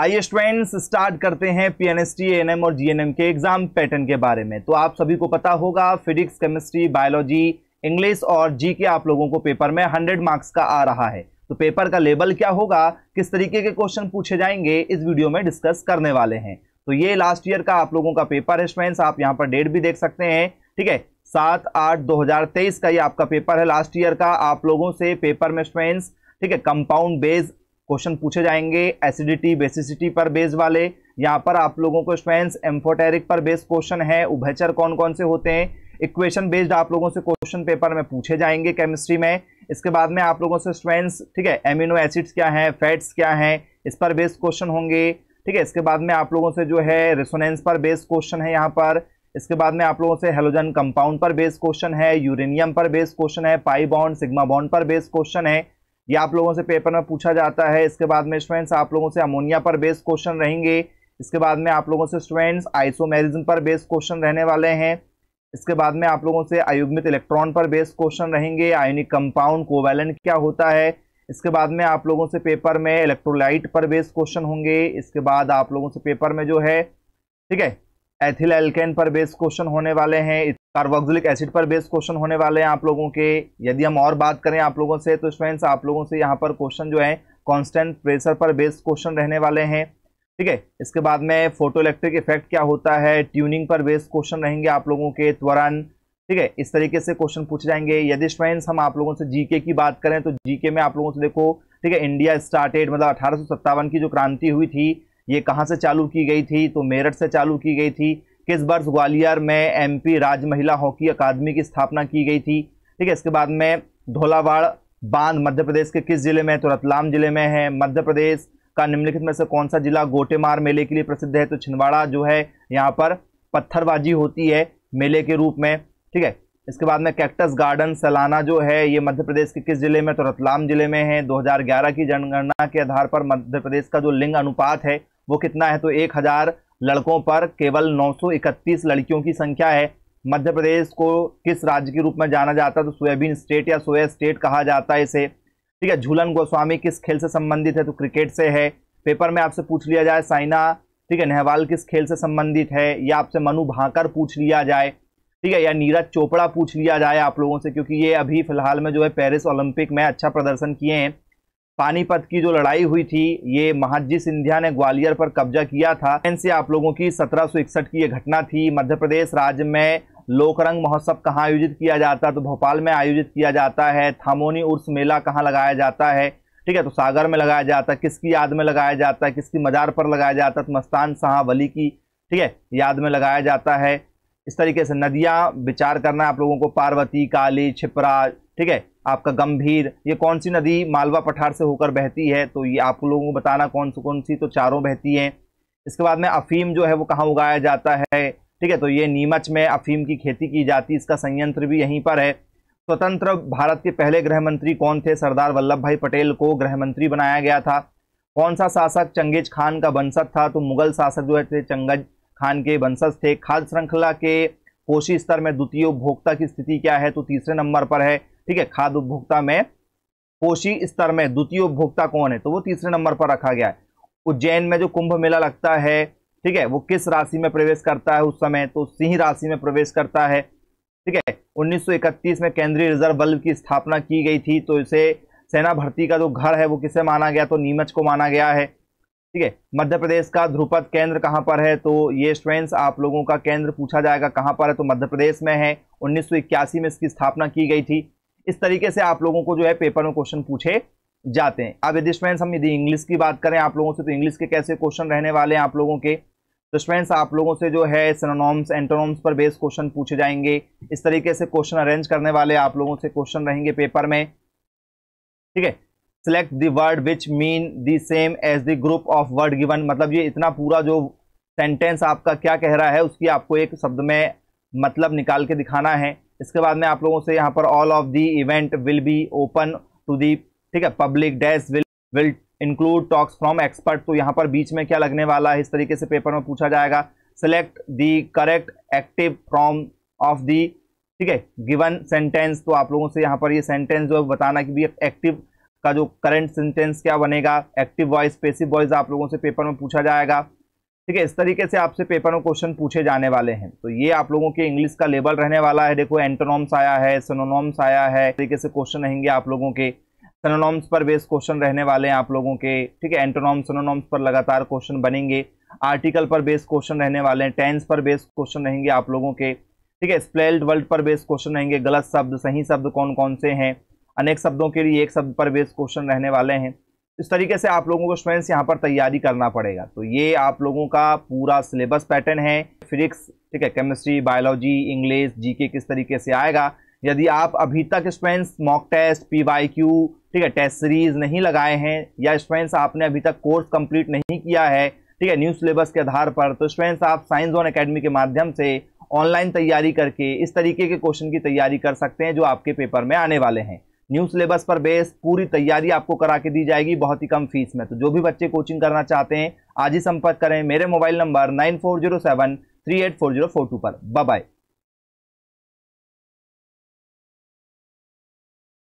आइए students start करते हैं पीएनएसटी एनएम और जीएनएम के एग्जाम पैटर्न के बारे में तो आप सभी को पता होगा फिजिक्स केमिस्ट्री बायोलॉजी इंग्लिश और जी के आप लोगों को पेपर में हंड्रेड मार्क्स का आ रहा है तो पेपर का लेबल क्या होगा किस तरीके के क्वेश्चन पूछे जाएंगे इस वीडियो में डिस्कस करने वाले हैं तो ये लास्ट ईयर का आप लोगों का पेपर है स्टूडेंट्स आप यहाँ पर डेट भी देख सकते हैं ठीक है सात आठ दो हजार तेईस का ये आपका पेपर है लास्ट ईयर का आप लोगों से पेपर में स्टूडेंट्स ठीक है कंपाउंड बेस क्वेश्चन पूछे जाएंगे एसिडिटी बेसिसिटी पर बेस वाले यहाँ पर आप लोगों को स्पेंस एम्फोटेरिक पर बेस क्वेश्चन है उभयचर कौन कौन से होते हैं इक्वेशन बेस्ड आप लोगों से क्वेश्चन पेपर में पूछे जाएंगे केमिस्ट्री में इसके बाद में आप लोगों से स्ट्रेंस ठीक है एमिनो एसिड्स क्या हैं फैट्स क्या हैं इस पर बेस्ड क्वेश्चन होंगे ठीक है इसके बाद में आप लोगों से जो है रेसोनेंस पर बेस्ड क्वेश्चन है यहाँ पर इसके बाद में आप लोगों से हेलोजन कंपाउंड पर बेस्ड क्वेश्चन है यूरेनियम पर बेस्ड क्वेश्चन है पाई बॉन्ड सिग्मा बॉन्ड पर बेस्ड क्वेश्चन है ये आप लोगों से पेपर में पूछा जाता है इसके बाद में स्टूडेंट्स आप लोगों से अमोनिया पर बेस्ड क्वेश्चन रहेंगे इसके बाद में आप लोगों से स्टूडेंट्स आइसोमेरिज्म पर बेस्ड क्वेश्चन रहने वाले हैं इसके बाद में आप लोगों से अयुग्मित इलेक्ट्रॉन पर बेस्ड क्वेश्चन रहेंगे आयोनिक कंपाउंड कोवेलेंट क्या होता है इसके बाद में आप लोगों से पेपर में इलेक्ट्रोलाइट पर बेस्ड क्वेश्चन होंगे इसके बाद आप लोगों से पेपर में जो है ठीक है एथिल एल्केन पर बेस्ड क्वेश्चन होने वाले हैं कार्बोक्सिलिक एसिड पर बेस्ड क्वेश्चन होने वाले हैं आप लोगों के यदि हम और बात करें आप लोगों से तो फ्रेंड्स आप लोगों से यहाँ पर क्वेश्चन जो है कॉन्स्टेंट प्रेशर पर बेस्ड क्वेश्चन रहने वाले हैं ठीक है इसके बाद में फोटो इलेक्ट्रिक इफेक्ट क्या होता है ट्यूनिंग पर बेस्ड क्वेश्चन रहेंगे आप लोगों के त्वरण ठीक है इस तरीके से क्वेश्चन पूछे जाएंगे यदि फ्रेंड्स हम आप लोगों से जीके की बात करें तो जीके में आप लोगों से देखो ठीक है इंडिया स्टार्टेड मतलब अठारह की जो क्रांति हुई थी ये कहाँ से चालू की गई थी तो मेरठ से चालू की गई थी किस वर्ष ग्वालियर में एमपी राज्य महिला हॉकी अकादमी की स्थापना की गई थी ठीक है इसके बाद में धोलावाड़ बांध मध्य प्रदेश के किस जिले में तो रतलाम जिले में है मध्य प्रदेश का निम्नलिखित में से कौन सा जिला गोटेमार मेले के लिए प्रसिद्ध है तो छिंदवाड़ा जो है यहाँ पर पत्थरबाजी होती है मेले के रूप में ठीक है इसके बाद में कैक्टस गार्डन सलाना जो है ये मध्य प्रदेश के किस जिले में तो रतलाम जिले में है 2011 की जनगणना के आधार पर मध्य प्रदेश का जो लिंग अनुपात है वो कितना है तो एक हजार लड़कों पर केवल 931 लड़कियों की संख्या है मध्य प्रदेश को किस राज्य के रूप में जाना जाता है तो सोयाबीन स्टेट या सोया स्टेट कहा जाता है इसे ठीक है झूलन गोस्वामी किस खेल से संबंधित है तो क्रिकेट से है पेपर में आपसे पूछ लिया जाए साइना ठीक है नेहवाल किस खेल से संबंधित है या आपसे मनु भाकर पूछ लिया जाए ठीक है या नीरज चोपड़ा पूछ लिया जाए आप लोगों से क्योंकि ये अभी फिलहाल में जो है पेरिस ओलंपिक में अच्छा प्रदर्शन किए हैं पानीपत की जो लड़ाई हुई थी ये महाजी सिंधिया ने ग्वालियर पर कब्जा किया था इनसे आप लोगों की सत्रह की ये घटना थी मध्य प्रदेश राज्य में लोकरंग महोत्सव कहाँ आयोजित किया जाता है तो भोपाल में आयोजित किया जाता है थामोनी उर्स मेला कहाँ लगाया जाता है ठीक है तो सागर में लगाया जाता है किसकी याद में लगाया जाता है किसकी मजार पर लगाया जाता है तो मस्तान शाह वली की ठीक है याद में लगाया जाता है इस तरीके से नदियाँ विचार करना आप लोगों को पार्वती काली छिपरा ठीक है आपका गंभीर ये कौन सी नदी मालवा पठार से होकर बहती है तो ये आप लोगों को बताना कौन सी कौन सी तो चारों बहती हैं इसके बाद में अफीम जो है वो कहाँ उगाया जाता है ठीक है तो ये नीमच में अफीम की खेती की जाती है इसका संयंत्र भी यहीं पर है स्वतंत्र भारत के पहले गृह मंत्री कौन थे सरदार वल्लभ भाई पटेल को गृह मंत्री बनाया गया था कौन सा शासक चंगेज खान का वंशज था तो मुगल शासक जो थे चंगज खान के वंशज थे खाद्य श्रृंखला के कोशी स्तर में द्वितीय उपभोक्ता की स्थिति क्या है तो तीसरे नंबर पर है ठीक है खाद्य उपभोक्ता में कोशी स्तर में द्वितीय उपभोक्ता कौन है तो वो तीसरे नंबर पर रखा गया है उज्जैन में जो कुंभ मेला लगता है ठीक है वो किस राशि में प्रवेश करता है उस समय तो सिंह राशि में प्रवेश करता है ठीक है 1931 में केंद्रीय रिजर्व बल की स्थापना की गई थी तो इसे सेना भर्ती का जो घर है वो किसे माना गया तो नीमच को माना गया है ठीक है मध्य प्रदेश का ध्रुपद केंद्र कहाँ पर है तो ये स्टूडेंट्स आप लोगों का केंद्र पूछा जाएगा कहाँ पर है तो मध्य प्रदेश में है उन्नीस में इसकी स्थापना की गई थी इस तरीके से आप लोगों को जो है पेपर में क्वेश्चन पूछे जाते हैं अब यदि स्टूडेंट्स हम यदि इंग्लिश की बात करें आप लोगों से तो इंग्लिश के कैसे क्वेश्चन रहने वाले हैं आप लोगों के तो स्टूडेंट्स आप लोगों से जो है सिनोनॉम्स एंटोनॉम्स पर बेस्ड क्वेश्चन पूछे जाएंगे इस तरीके से क्वेश्चन अरेंज करने वाले आप लोगों से क्वेश्चन रहेंगे पेपर में ठीक है select the word which mean the same as the group of word given मतलब ये इतना पूरा जो सेंटेंस आपका क्या कह रहा है उसकी आपको एक शब्द में मतलब निकाल के दिखाना है इसके बाद में आप लोगों से यहाँ पर all of the event will be open to the ठीक है public desk will will include talks from expert तो यहाँ पर बीच में क्या लगने वाला है इस तरीके से पेपर में पूछा जाएगा select the correct active from of the ठीक है गिवन सेंटेंस तो आप लोगों से यहाँ पर ये सेंटेंस जो बताना कि भी एक्टिव का जो करेंट सेंटेंस क्या बनेगा एक्टिव वॉइस पेसिव वॉइस आप लोगों से पेपर में पूछा जाएगा ठीक है इस तरीके से आपसे पेपर में क्वेश्चन पूछे जाने वाले हैं तो ये आप लोगों के इंग्लिश का लेवल रहने वाला है देखो एंटोनॉम्स आया है सोनोनॉम्स आया है तरीके से क्वेश्चन रहेंगे आप लोगों के सनोनॉम्स पर बेस्ड क्वेश्चन रहने वाले हैं आप लोगों के ठीक है एंटोनॉम्स सनोनॉम्स पर लगातार क्वेश्चन बनेंगे आर्टिकल पर बेस्ड क्वेश्चन रहने वाले हैं टेंस पर बेस्ड क्वेश्चन रहेंगे आप लोगों के ठीक है स्प्लेल्ड वर्ल्ड पर बेस्ड क्वेश्चन रहेंगे गलत शब्द सही शब्द कौन कौन से हैं अनेक शब्दों के लिए एक शब्द पर बेस्ड क्वेश्चन रहने वाले हैं इस तरीके से आप लोगों को स्टूडेंट्स यहाँ पर तैयारी करना पड़ेगा तो ये आप लोगों का पूरा सिलेबस पैटर्न है फिजिक्स ठीक है केमिस्ट्री बायोलॉजी इंग्लिश जीके किस तरीके से आएगा यदि आप अभी तक students mock test P Y Q ठीक है टेस्ट सीरीज नहीं लगाए हैं या स्टूडेंट्स आपने अभी तक कोर्स कंप्लीट नहीं किया है ठीक है न्यू सिलेबस के आधार पर तो स्टूडेंट्स आप साइंस ऑन अकेडमी के माध्यम से ऑनलाइन तैयारी करके इस तरीके के क्वेश्चन की तैयारी कर सकते हैं जो आपके पेपर में आने वाले हैं न्यू सिलेबस पर बेस पूरी तैयारी आपको करा के दी जाएगी बहुत ही कम फीस में तो जो भी बच्चे कोचिंग करना चाहते हैं आज ही संपर्क करें मेरे mobile number nine four zero seven three eight four zero four two पर बाय